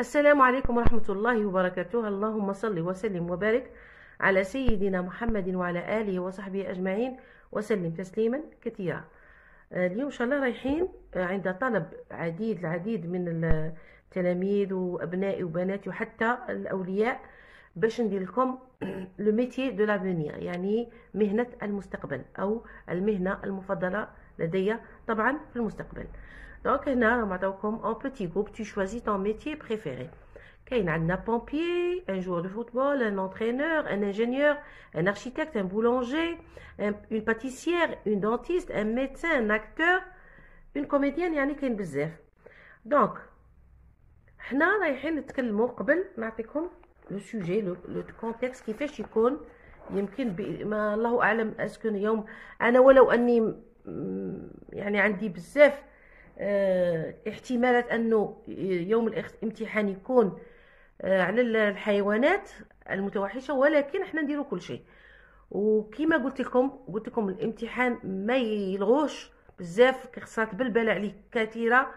السلام عليكم ورحمة الله وبركاته اللهم صل وسلم وبارك على سيدنا محمد وعلى آله وصحبه أجمعين وسلم تسليما كثيرا آه، اليوم إن شاء الله رايحين آه، عند طلب عديد العديد من التلاميذ وأبنائي وبناتي وحتى الأولياء باش ندير لكم لو ميتي دو لافونير يعني مهنة المستقبل أو المهنة المفضلة لدي طبعا في المستقبل Donc, en petit groupe, tu choisis ton métier préféré. Il a un pompier, un joueur de football, un entraîneur, un ingénieur, un architecte, un boulanger, une pâtissière, une dentiste, un médecin, un acteur, une comédienne, يعني كاين بزاف. Donc, حنا رايحين نتكلموا le sujet, le, contexte, لو كونتكست كيفاش يكون يمكن بي ما الله اعلم اسكن يوم انا ولو اني يعني عندي بزاف آه، احتمالات انه يوم الامتحان يكون آه، على الحيوانات المتوحشه ولكن حنا نديرو كل شيء وكما قلت لكم قلت لكم الامتحان ما يلغوش بزاف خصها تبلبل عليه كثيره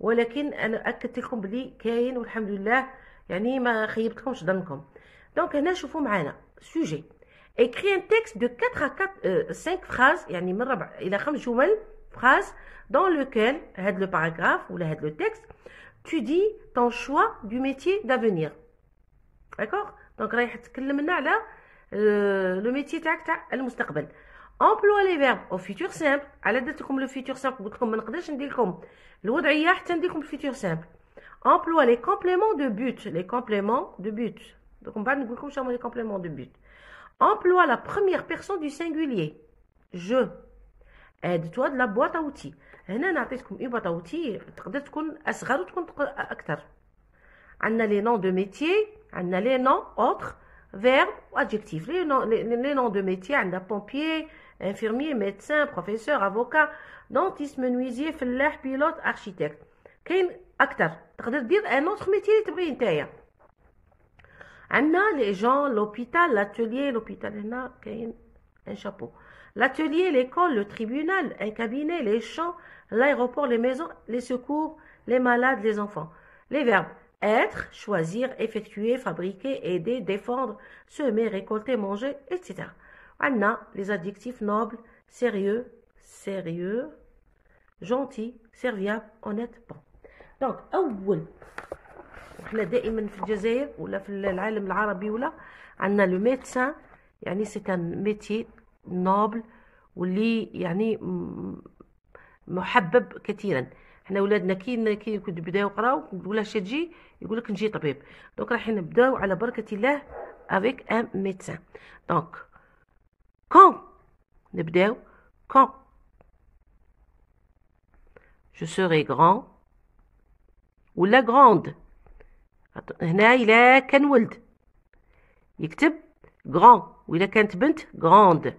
ولكن انا اكدت لكم بلي كاين والحمد لله يعني ما خيبتكمش ظنكم دونك هنا شوفوا معانا سوجي écris un texte de 4 à 4 5 euh, phrases يعني من ربع الى خمس جمل phrase dans lequel, le paragraphe ou le texte, tu dis ton choix du métier d'avenir. D'accord Donc, là, euh, le métier de Emploie les verbes au futur simple. l'aide de le futur simple قلت لكم ما نقدرش le futur simple. Emploie les compléments de but, les compléments de but. Donc on va nous dire les compléments de but. Emploie la première personne du singulier. Je Aide toi de la boîte à outils. Ici, je vous donne une boîte à outils. Vous pouvez être plus petit. On a les noms de métiers. On a les noms autres. Verbes, adjectifs. Les noms de métiers. On a pompier, infirmier, médecin, professeur, avocat, dentiste, menuisier, fléche, pilote, architecte. Il y en a plus. dire un autre métier que vous voulez faire. On a les gens, l'hôpital, l'atelier, l'hôpital. Ici, il y a un chapeau. L'atelier, l'école, le tribunal, un cabinet, les champs, l'aéroport, les maisons, les secours, les malades, les enfants. Les verbes être, choisir, effectuer, fabriquer, aider, défendre, semer, récolter, manger, etc. Anna, les adjectifs nobles, sérieux, sérieux, gentil, serviable, honnête, bon. Donc, أول دائما في الجزائر ولا في نابل واللي يعني محبب كثيرا حنا ولادنا كي كي كنت يقراو قراو نقول اش تجي يقول لك نجي طبيب دونك راح نبداو على بركه الله افيك ان ميدسان دونك كون نبداو كون je serai grand ولا grande هنا الا كان ولد يكتب grand واذا كانت بنت grande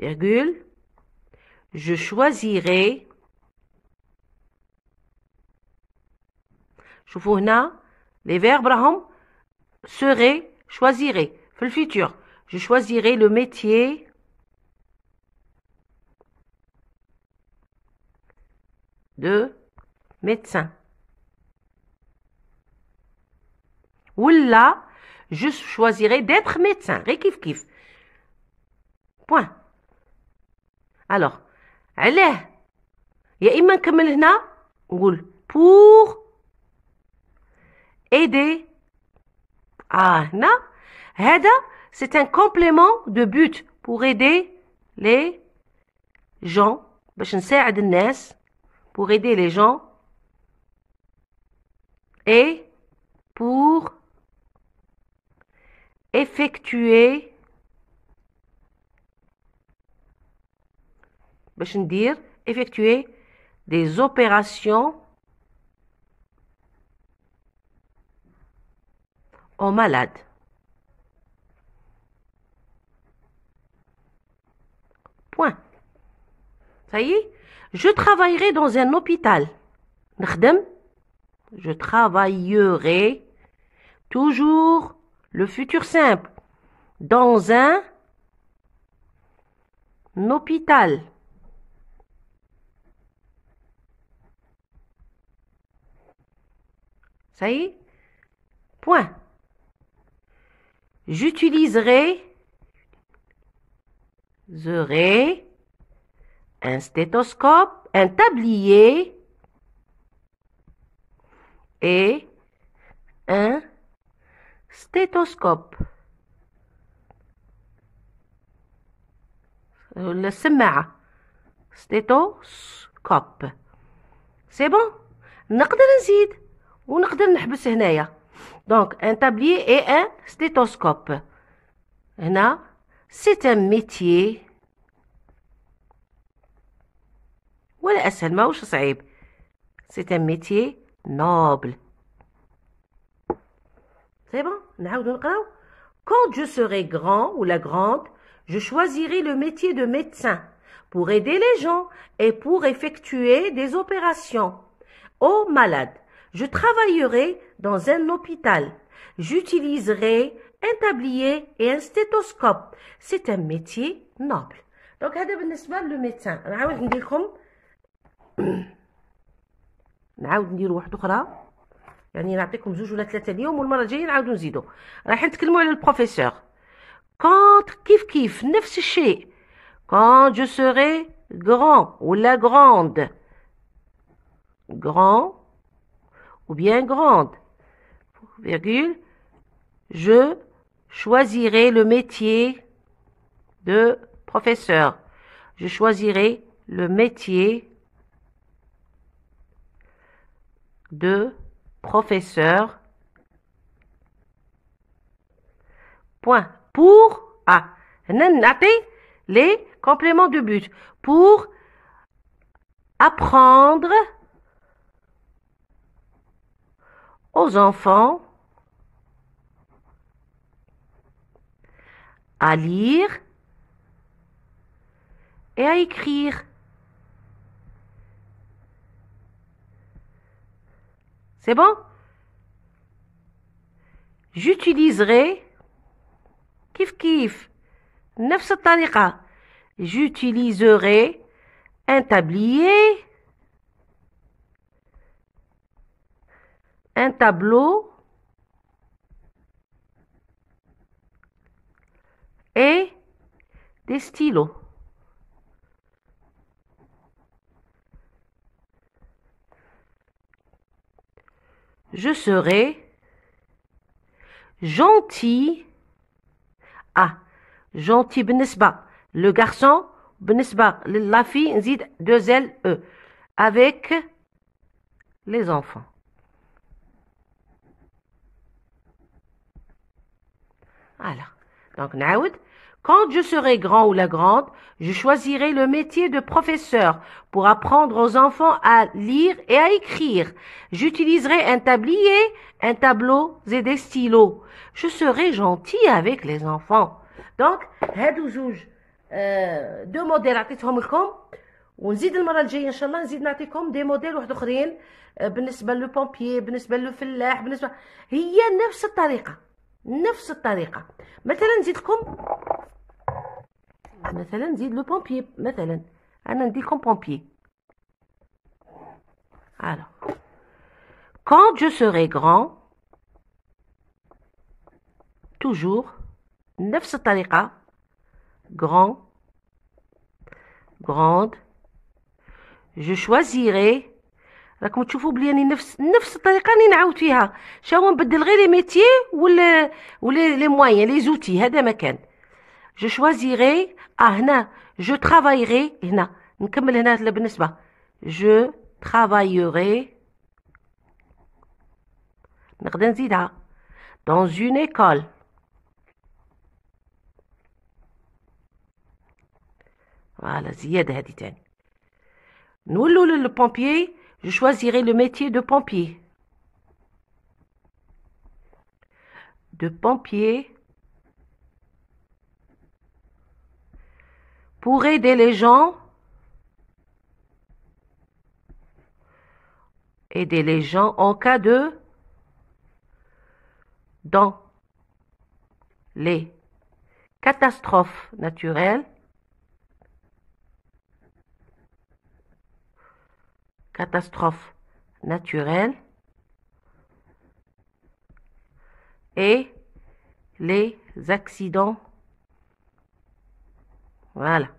virgule, je choisirai vous هنا les verbes brahman. serait choisirai le futur je choisirai le métier de médecin ou là je choisirai d'être médecin ré kif kif point الوغ علاه يا اما نكمل هنا نقول pour aider Ah هنا هذا c'est un complément de but pour aider les gens باش نساعد الناس pour aider les gens et pour effectuer Je veux dire, effectuer des opérations aux malades point ça y est je travaillerai dans un hôpital je travaillerai toujours le futur simple dans un hôpital Ça y est Point. J'utiliserai un stéthoscope, un tablier et un stéthoscope. Euh, le sema. Stéthoscope. C'est bon? donc un tablier et un stéthoscope c'est un métier c'est un métier noble' c'est اسهل Quand je serai grand ou la grande, je choisirai le métier de médecin pour aider les gens et pour effectuer des opérations aux malades. Je travaillerai dans un hôpital. J'utiliserai un tablier et un stéthoscope. C'est un métier noble. Donc, هذا بالنسبة للميدسان. نعاود ندير لكم نعاود ندير واحدة أخرى. يعني نعطيكم زوج ولا ثلاثة اليوم والمرة الجاية نعاودو نزيدو. رايحين نتكلموا على البروفيسور. Quand كيف كيف نفس الشيء. Quand je serai grand ou la grande. Grand ou bien grande. Virgule, je choisirai le métier de professeur. Je choisirai le métier de professeur. Point. Pour, ah, les compléments de but. Pour apprendre aux enfants à lire et à écrire. C'est bon J'utiliserai kif kif neuf J'utiliserai un tablier un tableau et des stylos. Je serai gentil. Ah, gentil pas? Le garçon pas? La fille Zid deux L E. Avec les enfants. Donc, naoud. Quand je serai grand ou la grande, je choisirai le métier de professeur pour apprendre aux enfants à lire et à écrire. J'utiliserai un tablier, un tableau et des stylos. Je serai gentil avec les enfants. Donc, هادو euh, deux دو موديل عطيتهم لكم ونزيد المرة الجاية إن شاء الله نزيد نعطيكم دي موديل واحد أخرين بالنسبة للبومبيي بالنسبة للفلاح بالنسبة هي نفس الطريقة 9 sattaleka. Methelen dit comme... Methelen dit le pompier. Methelen. Elle dit comme pompier. Alors. Quand je serai grand. Toujours. 9 sattaleka. Grand. Grande. Je choisirai... راكم تشوفوا بلي راني يعني نفس نفس الطريقه راني نعاود فيها شاو نبدل غير لي ميتي ولا ولا لي موان لي زوتي هذا ما كان جو شوازيغي اه هنا جو ترافايغي هنا نكمل هنا بالنسبه جو ترافايغي نقدر نزيدها دون اون ايكول فوالا زياده هذه تاني نولو للبومبيي je choisirai le métier de pompier. De pompier pour aider les gens, aider les gens en cas de dans les catastrophes naturelles catastrophe naturelle et les accidents. Voilà.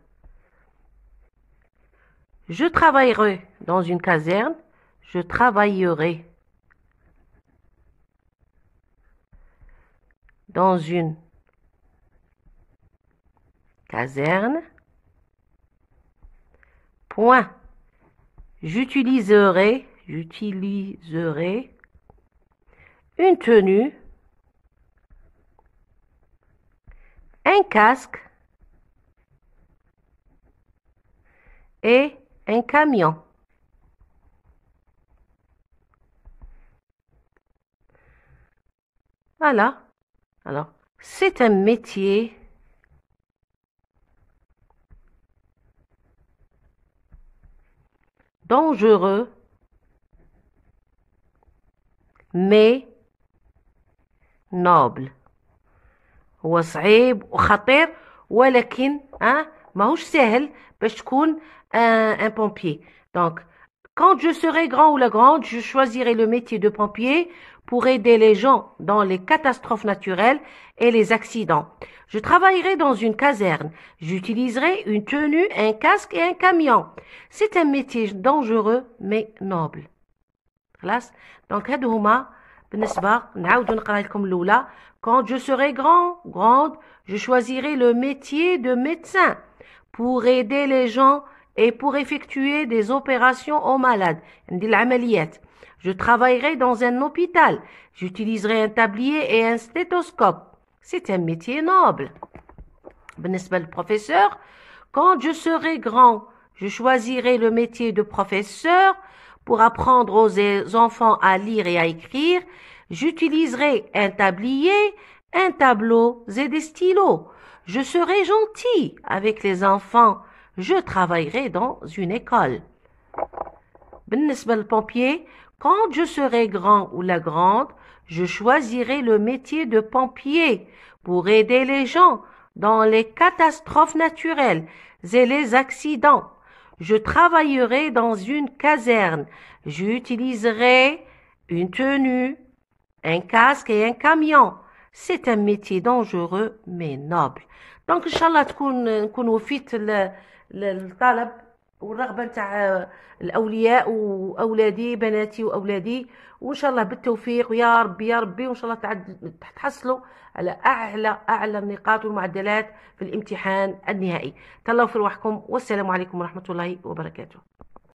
Je travaillerai dans une caserne. Je travaillerai dans une caserne. Point. J'utiliserai, j'utiliserai une tenue, un casque et un camion. Voilà. Alors, c'est un métier dangereux, mais noble. هو صعيب وخطير ولكن اه ماهوش سهل باش تكون ان بومبي دونك quand je serai grand ou la grande, je choisirai le métier de pompier pour aider les gens dans les catastrophes naturelles et les accidents. Je travaillerai dans une caserne. J'utiliserai une tenue, un casque et un camion. C'est un métier dangereux mais noble. quand je serai grand grande je choisirai le métier de médecin pour aider les gens et pour effectuer des opérations aux malades, Je travaillerai dans un hôpital. J'utiliserai un tablier et un stéthoscope. C'est un métier noble. professeur Quand je serai grand, je choisirai le métier de professeur pour apprendre aux enfants à lire et à écrire. J'utiliserai un tablier, un tableau et des stylos. Je serai gentil avec les enfants. Je travaillerai dans une école. pompier, quand je serai grand ou la grande, je choisirai le métier de pompier pour aider les gens dans les catastrophes naturelles et les accidents. Je travaillerai dans une caserne. J'utiliserai une tenue, un casque et un camion. C'est un métier dangereux mais noble. Donc, qu'on للطلب والرغبه نتاع الاولياء واولادي بناتي واولادي وان شاء الله بالتوفيق ويا ربي يا ربي وان شاء الله تعد تحصلوا على اعلى اعلى النقاط والمعدلات في الامتحان النهائي تلاو في روحكم والسلام عليكم ورحمه الله وبركاته